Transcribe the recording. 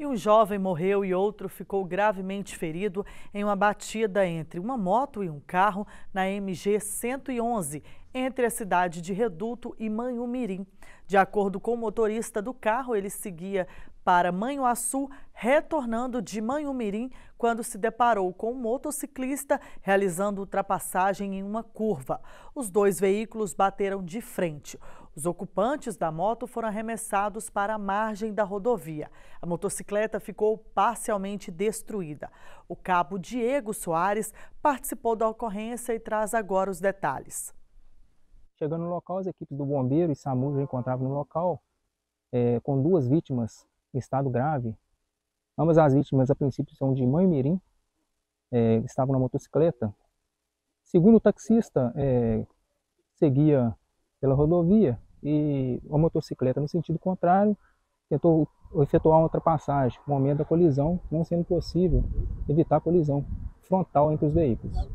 E um jovem morreu e outro ficou gravemente ferido em uma batida entre uma moto e um carro na MG 111, entre a cidade de Reduto e Manhumirim. De acordo com o motorista do carro, ele seguia para Manhuaçu, retornando de Manhumirim, quando se deparou com um motociclista realizando ultrapassagem em uma curva. Os dois veículos bateram de frente. Os ocupantes da moto foram arremessados para a margem da rodovia. A motocicleta ficou parcialmente destruída. O cabo Diego Soares participou da ocorrência e traz agora os detalhes. Chegando no local, as equipes do bombeiro e SAMU já encontravam no local é, com duas vítimas em estado grave. Ambas as vítimas, a princípio, são de Mãe Mirim, é, estavam na motocicleta. Segundo o taxista, é, seguia pela rodovia e a motocicleta, no sentido contrário, tentou efetuar uma ultrapassagem, no momento da colisão, não sendo possível evitar a colisão frontal entre os veículos.